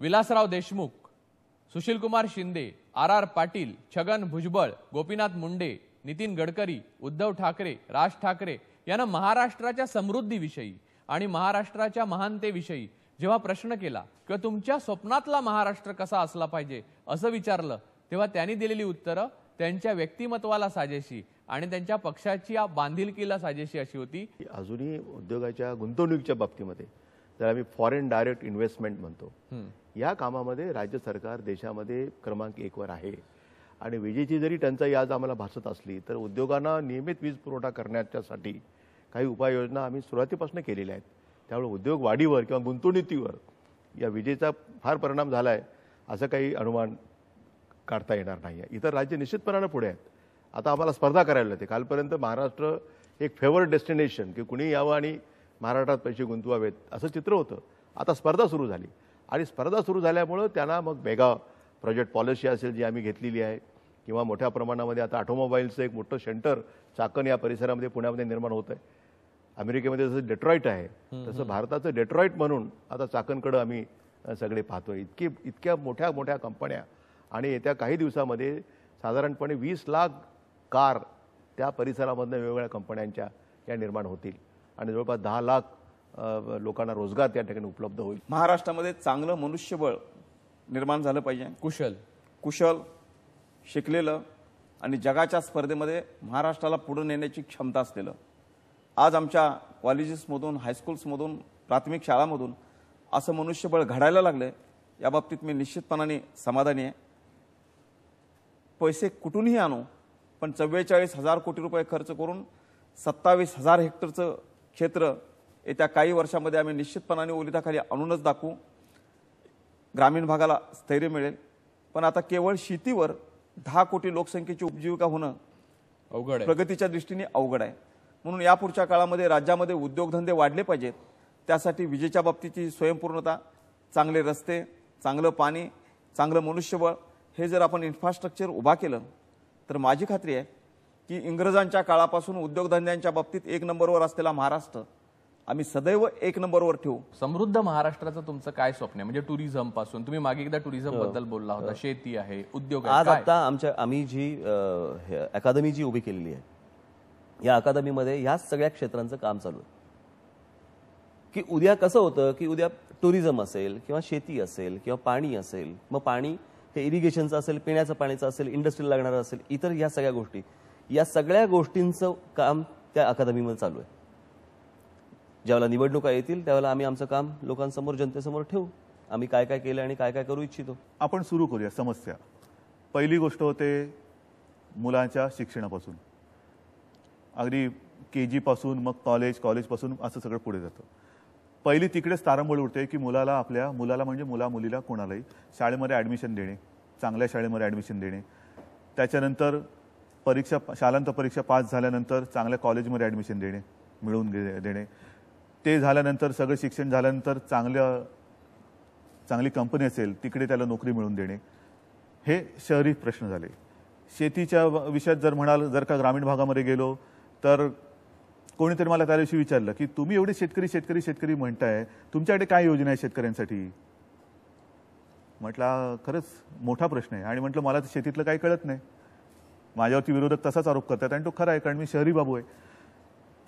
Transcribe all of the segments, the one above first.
Vilasrao Deshmukh Sushilkumar Shinde R R Patil Chhagan Bhujbal Gopinath Munde Nitin Gadkari Uddhav Thackeray Raj Thackeray यांना महाराष्ट्राच्या समृद्धीविषयी आणि महाराष्ट्राच्या महानतेविषयी जेव्हा प्रश्न केला किंवा तुमच्या स्वप्नातला महाराष्ट्र कसा असला पाहिजे असं विचारलं तेव्हा त्यांनी दिलेली उत्तरं त्यांच्या व्यक्तिमत्वाला साजेशी आणि त्यांच्या पक्षाची बांधिलकीला साजेशी अशी होती अजूनही उद्योगाच्या गुंतवणुकीच्या बाबतीमध्ये तर आम्ही फॉरेन डायरेक्ट इन्व्हेस्टमेंट म्हणतो या कामामध्ये राज्य सरकार देशामध्ये क्रमांक एकवर आहे आणि विजेची जरी टंचाई आज आम्हाला भासत असली तर उद्योगांना नियमित वीज पुरवठा करण्याच्यासाठी काही उपाययोजना आम्ही सुरुवातीपासून केलेल्या आहेत त्यामुळे उद्योग वाढीवर किंवा गुंतवणुकीवर या विजेचा फार परिणाम झाला आहे असं काही अनुमान काढता येणार नाही आहे इतर राज्य निश्चितपणानं पुढे आहेत आता आम्हाला स्पर्धा करायला लागते कालपर्यंत महाराष्ट्र एक फेवर डेस्टिनेशन की कुणी यावं आणि महाराष्ट्रात पैसे गुंतवावेत असं चित्र होतं आता स्पर्धा सुरू झाली आणि स्पर्धा सुरू झाल्यामुळं त्यांना मग मेगा प्रोजेक्ट पॉलिसी असेल जी आम्ही घेतलेली आहे किंवा मोठ्या प्रमाणामध्ये आता ऑटोमोबाईलचं एक मोठं सेंटर चाकण या परिसरामध्ये पुण्यामध्ये निर्माण होत आहे अमेरिकेमध्ये जसं डेट्रॉईट आहे तसं भारताचं डेट्रॉईट म्हणून आता चाकणकडं आम्ही सगळे पाहतोय इतकी इतक्या मोठ्या मोठ्या कंपन्या आणि येत्या काही दिवसामध्ये साधारणपणे वीस लाख कार त्या परिसरामधनं वेगवेगळ्या कंपन्यांच्या या निर्माण होतील आणि जवळपास दहा लाख लोकांना रोजगार त्या ठिकाणी उपलब्ध होईल महाराष्ट्रामध्ये चांगलं मनुष्यबळ निर्माण झालं पाहिजे कुशल कुशल शिकलेलं आणि जगाच्या स्पर्धेमध्ये महाराष्ट्राला पुढे नेण्याची क्षमता असलेलं आज आमच्या कॉलेजेसमधून हायस्कूल्समधून प्राथमिक शाळांमधून असं मनुष्यबळ घडायला लागलं याबाबतीत मी निश्चितपणाने समाधानी आहे पैसे कुठूनही आणू पण चव्वेचाळीस हजार कोटी रुपये खर्च करून सत्तावीस हजार हेक्टरचं क्षेत्र येत्या काही वर्षामध्ये आम्ही निश्चितपणाने ओलिताखाली आणूनच दाखवू ग्रामीण भागाला स्थैर्य मिळेल पण आता केवळ शेतीवर दहा कोटी लोकसंख्येची उपजीविका होणं अवघड प्रगतीच्या दृष्टीने अवघड आहे म्हणून यापुढच्या काळामध्ये राज्यामध्ये उद्योगधंदे वाढले पाहिजेत त्यासाठी विजेच्या बाबतीची स्वयंपूर्णता चांगले रस्ते चांगलं पाणी चांगलं मनुष्यबळ हे जर आपण इन्फ्रास्ट्रक्चर उभा केलं तर माझी खात्री आहे की इंग्रजांच्या काळापासून उद्योगधंद्यांच्या बाबतीत एक नंबरवर असलेला महाराष्ट्र आम्ही सदैव एक नंबरवर ठेवू समृद्ध महाराष्ट्राचं तुमचं काय स्वप्न आहे म्हणजे टुरिझम पासून तुम्ही मागे एकदा टुरिझम बद्दल हो. बोलला होता हो. शेती आहे उद्योग आज आता आमच्या आम्ही जी अकादमी जी उभी केलेली आहे या अकादमीमध्ये ह्याच सगळ्या क्षेत्रांचं काम चालू आहे की उद्या कसं होतं की उद्या टुरिझम असेल किंवा शेती असेल किंवा पाणी असेल मग पाणी हे इरिगेशनचं असेल पिण्याचं पाण्याचं असेल इंडस्ट्रीला लागणारं असेल इतर ह्या सगळ्या गोष्टी या सगळ्या गोष्टींचं काम त्या अकादमीमध्ये चालू आहे ज्यावेळेला निवडणुका येतील त्यावेळेला आम्ही आमचं काम लोकांसमोर जनतेसमोर ठेवू आम्ही काय काय केलं आणि काय काय करू इच्छितो आपण सुरू करूया समस्या पहिली गोष्ट होते मुलांच्या शिक्षणापासून अगदी के जीपासून मग कॉलेज कॉलेजपासून असं सगळं पुढे जातं पहिली तिकडेच तारंबळ उठते की मुलाला आपल्या मुलाला म्हणजे मुला मुलीला कोणालाही शाळेमध्ये ॲडमिशन देणे चांगल्या शाळेमध्ये ॲडमिशन देणे त्याच्यानंतर परीक्षा शालांत परीक्षा पास झाल्यानंतर चांगल्या कॉलेजमध्ये ॲडमिशन देणे मिळवून देणे ते झाल्यानंतर सगळं शिक्षण झाल्यानंतर चांगल्या चांगली कंपनी असेल तिकडे त्याला नोकरी मिळवून देणे हे शहरी प्रश्न झाले शेतीच्या विषयात जर म्हणाल जर का ग्रामीण भागामध्ये गेलो तर कोणीतरी मला त्याविषयी विचारलं की तुम्ही एवढे शेतकरी शेतकरी शेतकरी म्हणताय तुमच्याकडे काय योजना आहे शेतकऱ्यांसाठी म्हटला खरंच मोठा प्रश्न आहे आणि म्हटलं मला शेतीतलं काही कळत नाही माझ्यावरती विरोधक तसाच आरोप करतात आणि तो खरा आहे कारण मी शहरी बाबू आहे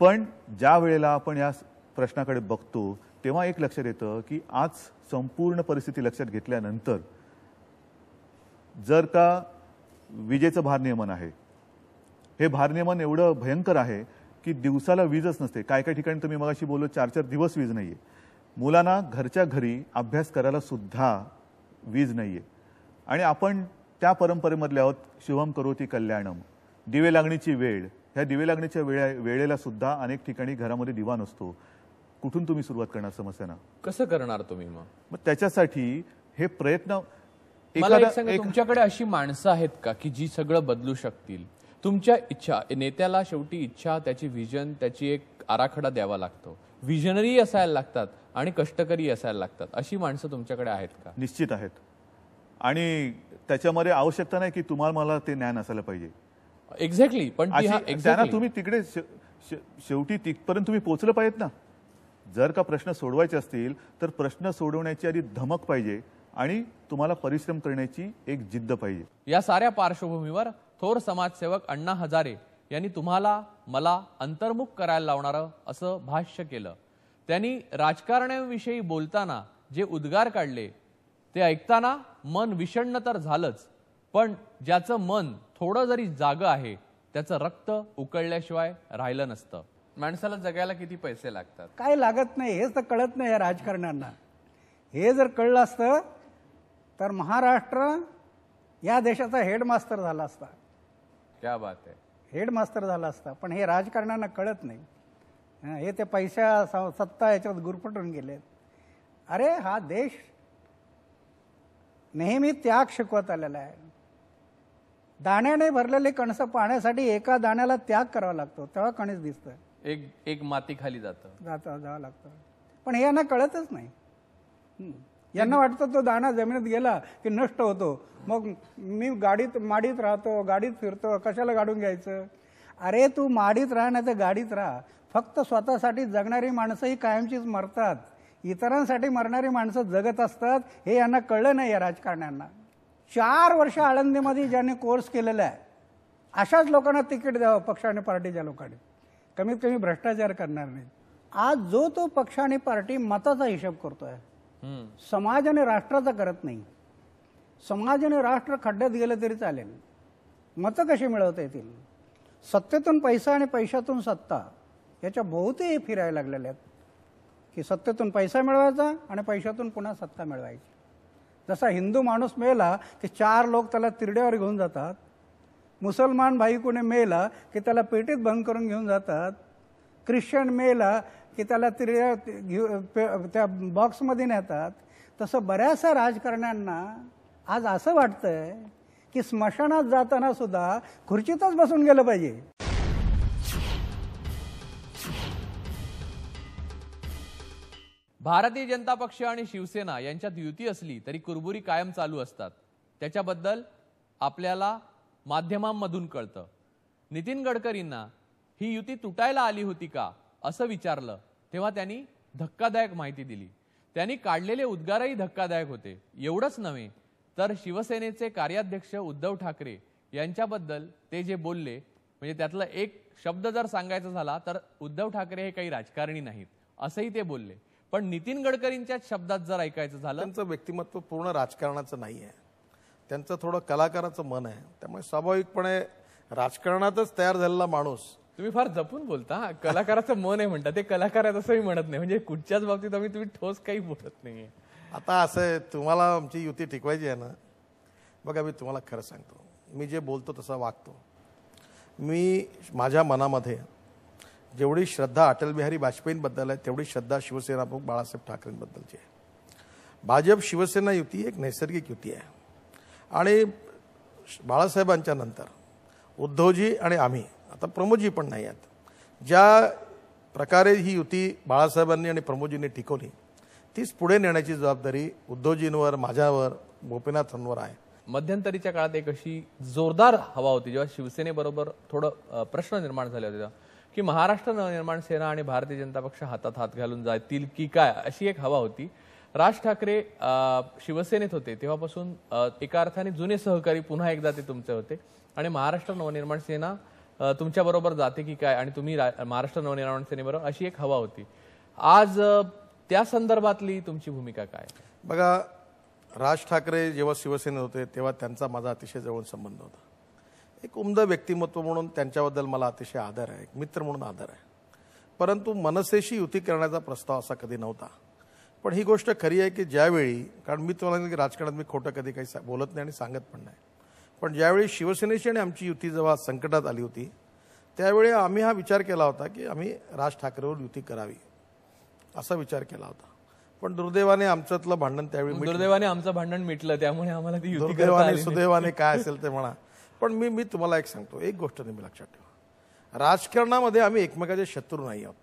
पण ज्या वेळेला आपण या प्रश्नाकडे बघतो तेव्हा एक लक्षात येतं की आज संपूर्ण परिस्थिती लक्षात घेतल्यानंतर जर का विजेचं भारनियमन आहे हे भारनियमन एवढं भयंकर आहे की दिवसाला वीजच नसते काय काय ठिकाणी तुम्ही मगाशी बोललो चार चार दिवस वीज नाही मुलांना घरच्या घरी अभ्यास करायला सुद्धा वीज नाही आणि आपण त्या परंपरेमधले आहोत शिवम करोती कल्याणम दिवे लागणीची वेळ ह्या दिवे लागणीच्या वेळेला सुद्धा अनेक ठिकाणी घरामध्ये दिवा नसतो कुठून तुम्ही सुरुवात करणार समस्यांना कसं करणार तुम्ही मग मग त्याच्यासाठी हे प्रयत्न तुमच्याकडे अशी माणसं आहेत का की जी सगळं बदलू शकतील तुमच्या इच्छा नेत्याला शेवटी इच्छा त्याची व्हिजन त्याची एक आराखडा द्यावा लागतो व्हिजनरी असायला लागतात आणि कष्टकरी असायला लागतात अशी माणसं तुमच्याकडे आहेत का निश्चित आहेत आणि त्याच्यामध्ये आवश्यकता नाही की तुम्हाला मला ते ज्ञान असायला पाहिजे एक्झॅक्टली पण त्यांना तुम्ही तिकडे शेवटी तिथपर्यंत तुम्ही पोहोचलं पाहिजेत ना जर का प्रश्न सोडवायचे असतील तर प्रश्न सोडवण्याची आधी धमक पाहिजे आणि तुम्हाला परिश्रम करण्याची एक जिद्द पाहिजे या साऱ्या पार्श्वभूमीवर थोर समाजसेवक अण्णा हजारे यांनी तुम्हाला मला अंतर्मुख करायला लावणारं असं भाष्य केलं त्यांनी राजकारण्याविषयी बोलताना जे उद्गार काढले ते ऐकताना मन विषण्ण तर झालंच पण ज्याचं मन थोडं जरी जागं आहे त्याचं रक्त उकळल्याशिवाय राहिलं नसतं माणसाला जगायला किती पैसे लागतात काय लागत नाही हेच तर कळत नाही या राजकारण्यांना हे जर कळलं असतं तर महाराष्ट्र या देशाचा हेडमास्तर झाला असता क्या बात आहे हेडमास्तर झाला असता पण हे राजकारण्यांना कळत नाही हे ते पैसा सत्ता याच्यात गुरफटून गेलेत अरे हा देश नेहमी त्याग शिकवत आलेला आहे दाण्याने भरलेले कणसं पाण्यासाठी एका दाण्याला त्याग करावा लागतो तेव्हा कणीस दिसत एक एक माती खाली जात जाता जावं लागतं पण हे यांना कळतच नाही यांना वाटतं तो दाणा जमिनीत गेला की नष्ट होतो मग मी गाडीत माडीत राहतो गाडीत फिरतो कशाला गाडून घ्यायचं अरे तू माडीत राहण्याचं गाडीत राहा फक्त स्वतःसाठी जगणारी माणसंही कायमचीच मरतात इतरांसाठी मरणारी माणसं जगत असतात हे यांना कळलं नाही या राजकारण्यांना चार वर्ष आळंदीमध्ये ज्यांनी कोर्स केलेला आहे अशाच लोकांना तिकीट द्यावं पक्ष आणि पार्टीच्या लोकांनी कमीत कमी भ्रष्टाचार करणार नाही आज जो तो पक्ष आणि पार्टी मताचा हिशोब करतोय समाज आणि राष्ट्राचा करत नाही समाज आणि राष्ट्र खड्ड्यात गेलं तरी चालेल मतं कशी मिळवता येतील सत्तेतून पैसा आणि पैशातून सत्ता याच्या बहुतेही फिरायला लागलेल्या आहेत की सत्तेतून पैसा मिळवायचा आणि पैशातून पुन्हा सत्ता मिळवायची जसा हिंदू माणूस मेला की चार लोक त्याला तिरड्यावर घेऊन जातात मुसलमान भाई कोणी मेला की त्याला पेटीत भंग करून घेऊन जातात ख्रिश्चन मेला की त्याला तिरड्या घेऊ त्या बॉक्समध्ये नेतात तसं बऱ्याचशा राजकारण्यांना आज असं वाटतंय की स्मशानात जाताना सुद्धा खुर्चीतच बसून गेलं पाहिजे भारतीय जनता पक्ष आणि शिवसेना यांच्यात युती असली तरी कुरबुरी कायम चालू असतात त्याच्याबद्दल आपल्याला माध्यमांमधून कळतं नितीन गडकरींना ही युती तुटायला आली होती का असं विचारलं तेव्हा त्यांनी धक्कादायक माहिती दिली त्यांनी काढलेले उद्गारही धक्कादायक होते एवढंच नव्हे तर शिवसेनेचे कार्याध्यक्ष उद्धव ठाकरे यांच्याबद्दल ते जे बोलले म्हणजे त्यातलं एक शब्द जर सांगायचा झाला तर उद्धव ठाकरे हे काही राजकारणी नाहीत असंही ते बोलले पण नितीन गडकरींच्या शब्दात जर ऐकायचं झालं त्यांचं व्यक्तिमत्व पूर्ण राजकारणाचं नाही आहे त्यांचं थोडं कलाकाराचं मन आहे त्यामुळे स्वाभाविकपणे राजकारणातच तयार झालेला माणूस तुम्ही फार जपून बोलता कलाकाराचं मन आहे म्हणता ते कलाकार आहेत असंही म्हणत नाही म्हणजे कुठच्याच बाबतीत आम्ही तुम्ही ठोस काही बोलत नाही आता असं आहे तुम्हाला आमची युती टिकवायची आहे ना बघा मी तुम्हाला खरं सांगतो मी जे बोलतो तसं वागतो मी माझ्या मनामध्ये जेवढी श्रद्धा अटलबिहारी वाजपेयींबद्दल आहे तेवढी श्रद्धा शिवसेना प्रमुख बाळासाहेब ठाकरेंबद्दलची आहे भाजप शिवसेना युती एक नैसर्गिक युती आहे आणि बाळासाहेबांच्या नंतर उद्धवजी आणि आम्ही आता प्रमोदजी पण नाही आहेत ज्या प्रकारे ही युती बाळासाहेबांनी आणि प्रमोदजींनी टिकवली तीच पुढे नेण्याची जबाबदारी उद्धवजींवर माझ्यावर गोपीनाथांवर आहे मध्यंतरीच्या काळात एक अशी जोरदार हवा होती जेव्हा शिवसेनेबरोबर थोडं प्रश्न निर्माण झाले होते की महाराष्ट्र नवनिर्माण सेना आणि भारतीय जनता पक्ष हातात हात घालून जातील की काय अशी एक हवा होती राज ठाकरे शिवसेनेत होते तेव्हापासून एका अर्थाने जुने सहकारी पुन्हा एकदा ते तुमचे होते आणि महाराष्ट्र नवनिर्माण सेना तुमच्याबरोबर जाते की काय आणि तुम्ही महाराष्ट्र नवनिर्माण सेनेबरोबर अशी एक हवा होती आज त्या संदर्भातली तुमची भूमिका काय बघा राज ठाकरे जेव्हा शिवसेनेत होते तेव्हा त्यांचा माझा अतिशय जवळ संबंध होता एक उमद व्यक्तिमत्व म्हणून त्यांच्याबद्दल मला अतिशय आदर आहे एक मित्र म्हणून आदर आहे परंतु मनसेशी युती करण्याचा प्रस्ताव असा कधी नव्हता पण ही गोष्ट खरी आहे की ज्यावेळी कारण मी तुम्हाला की राजकारणात मी खोटं कधी काही बोलत नाही आणि सांगत पण नाही पण ज्यावेळी शिवसेनेशी आणि आमची युती जेव्हा संकटात आली होती त्यावेळी आम्ही हा विचार केला होता की आम्ही राज ठाकरेवर युती करावी असा विचार केला होता पण दुर्दैवाने आमच्यातलं भांडण त्यावेळी दुर्दैवाने आमचं भांडण मिटलं त्यामुळे आम्हाला ती दुर्दैवाने सुदैवाने काय असेल ते म्हणा पण मी मी तुम्हाला एक सांगतो एक गोष्ट नेहमी लक्षात ठेवा राजकारणामध्ये आम्ही एकमेकाचे शत्रू नाही आहोत